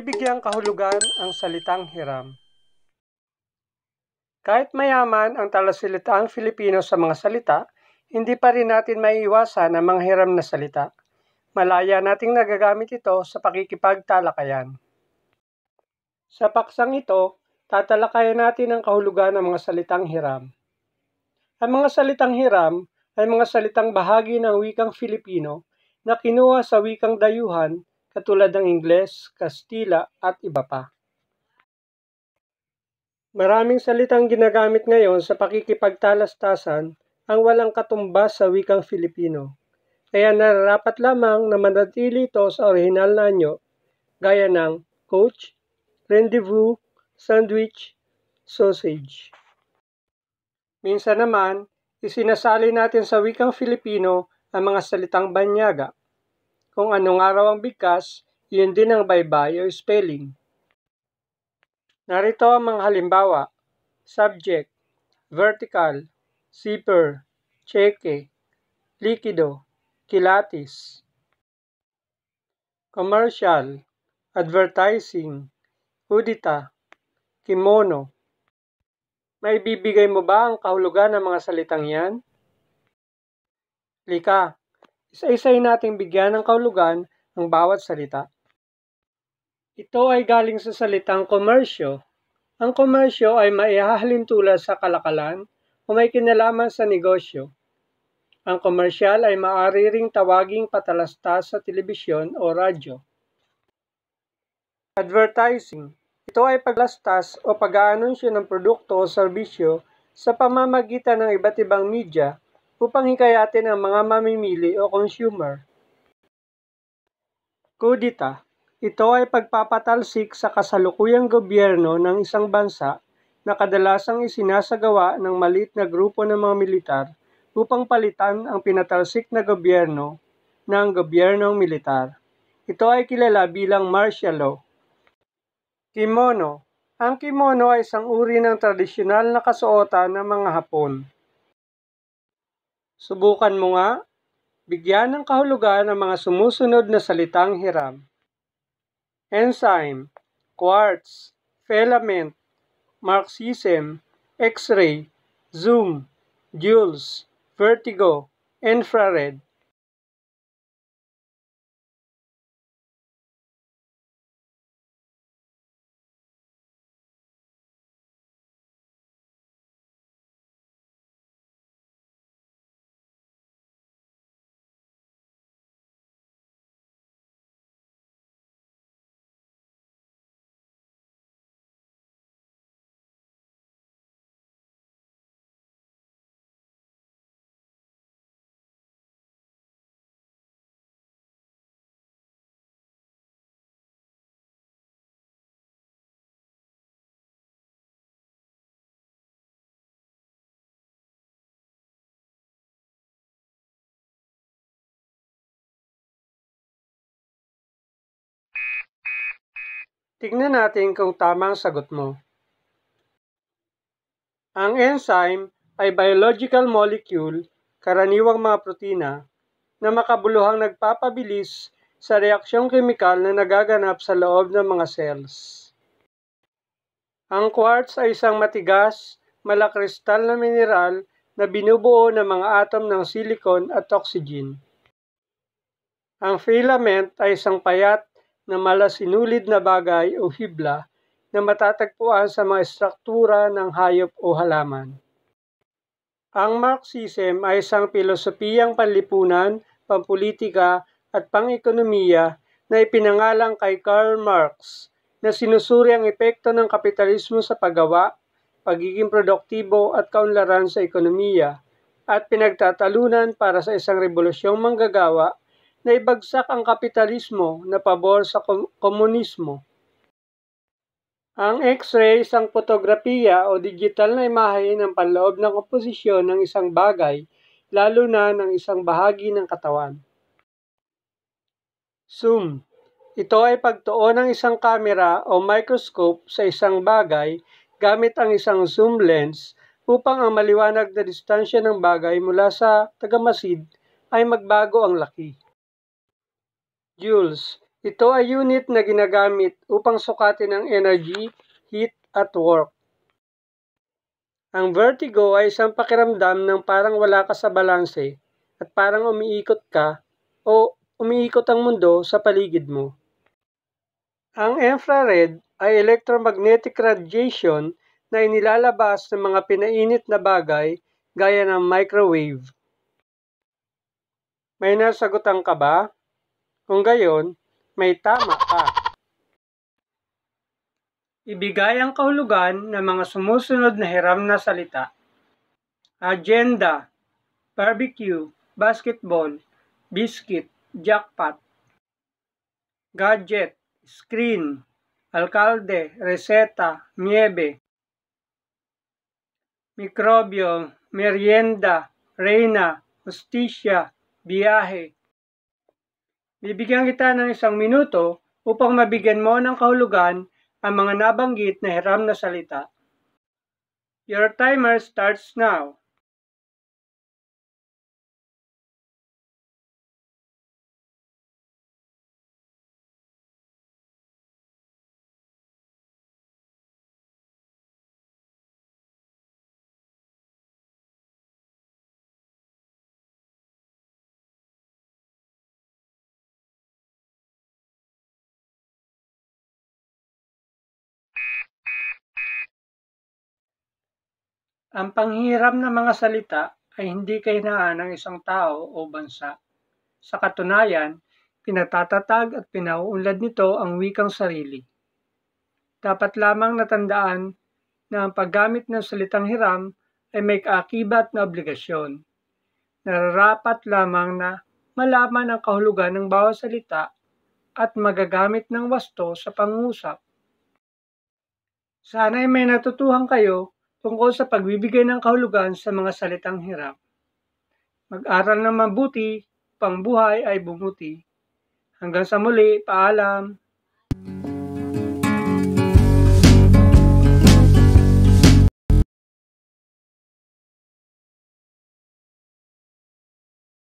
Nabibigyang kahulugan ang salitang hiram. Kahit mayaman ang talasilitaang Filipino sa mga salita, hindi pa rin natin maiiwasan ang mga hiram na salita. Malaya nating nagagamit ito sa pakikipagtalakayan. Sa paksang ito, tatalakayan natin ang kahulugan ng mga salitang hiram. Ang mga salitang hiram ay mga salitang bahagi ng wikang Filipino na kinuha sa wikang dayuhan katulad ng Ingles, Kastila at iba pa. Maraming salitang ginagamit ngayon sa pakikipagtalastasan ang walang katumbas sa wikang Filipino. Kaya nararapat lamang na manatili ito sa orihinal na anyo, gaya ng coach, rendezvous, sandwich, sausage. Minsan naman, isinasali natin sa wikang Filipino ang mga salitang banyaga kung anong araw ang bigkas, iyon din ang baybay o spelling. Narito ang mga halimbawa. Subject, vertical, zipper, cheque, likido, kilatis. Commercial, advertising, udita, kimono. May bibigay mo ba ang kahulugan ng mga salitang yan? Lika, isa-isay nating bigyan ng kaulugan ang bawat salita. Ito ay galing sa salitang komersyo. Ang komersyo ay maihahalin tulad sa kalakalan o may kinalaman sa negosyo. Ang komersyal ay maaari ring tawaging patalastas sa telebisyon o radyo. Advertising Ito ay paglastas o pag-aanunsyo ng produkto o serbisyo sa pamamagitan ng iba't ibang media upang hikayatin ang mga mamimili o consumer. Kudita Ito ay pagpapatalsik sa kasalukuyang gobyerno ng isang bansa na kadalasang isinasagawa ng maliit na grupo ng mga militar upang palitan ang pinatalsik na gobyerno ng gobyernong militar. Ito ay kilala bilang martial law. Kimono Ang kimono ay isang uri ng tradisyonal na kasuotan ng mga Hapon. Subukan mo nga, bigyan ng kahulugan ang mga sumusunod na salitang hiram. Enzyme, quartz, filament, marxism, x-ray, zoom, joules, vertigo, infrared. Tingnan natin kung tama ang sagot mo. Ang enzyme ay biological molecule, karaniwang mga protina, na makabuluhang nagpapabilis sa reaksyong kemikal na nagaganap sa loob ng mga cells. Ang quartz ay isang matigas, malakristal na mineral na binubuo ng mga atom ng silicon at oxygen. Ang filament ay isang payat na malasinulid na bagay o hibla na matatagpuan sa mga estruktura ng hayop o halaman. Ang Marxism ay isang pilosopiyang panlipunan, pampolitika at pang-ekonomiya na ipinangalang kay Karl Marx na sinusuri ang epekto ng kapitalismo sa paggawa, pagiging produktibo at kaunlaran sa ekonomiya at pinagtatalunan para sa isang revolusyong manggagawa naibagsak ang kapitalismo na pabor sa komunismo. Ang X-ray, isang fotografiya o digital na imahe ng panloob ng komposisyon ng isang bagay, lalo na ng isang bahagi ng katawan. Zoom. Ito ay pagtuon ng isang kamera o microscope sa isang bagay gamit ang isang zoom lens upang ang maliwanag na distansya ng bagay mula sa tagamasid ay magbago ang laki joules. Ito ay unit na ginagamit upang sukatin ang energy, heat, at work. Ang vertigo ay isang pakiramdam ng parang wala ka sa balanse at parang umiikot ka o umiikot ang mundo sa paligid mo. Ang infrared ay electromagnetic radiation na inilalabas ng mga pinainit na bagay gaya ng microwave. May nasagutan ka ba? Kung gayon, may tama ka. Ibigay ang kahulugan ng mga sumusunod na hiram na salita. Agenda, barbecue, basketball, biscuit, jackpot, gadget, screen, alkalde, reseta, niebe, mikrobyo, merienda, reyna, hostisya, biyahe, Bibigyan kita ng isang minuto upang mabigyan mo ng kahulugan ang mga nabanggit na hiram na salita. Your timer starts now. Ang panghiram ng mga salita ay hindi kahinaan ng isang tao o bansa. Sa katunayan, pinatatatag at pinauunlad nito ang wikang sarili. Dapat lamang natandaan na ang paggamit ng salitang hiram ay may kaakibat na obligasyon. Nararapat lamang na malaman ang kahulugan ng bawat salita at magagamit ng wasto sa pangusap. Sana'y may natutuhan kayo tungkol sa pagbibigay ng kahulugan sa mga salitang hirap. Mag-aral ng mabuti, pangbuhay ay bumuti. Hanggang sa muli, paalam.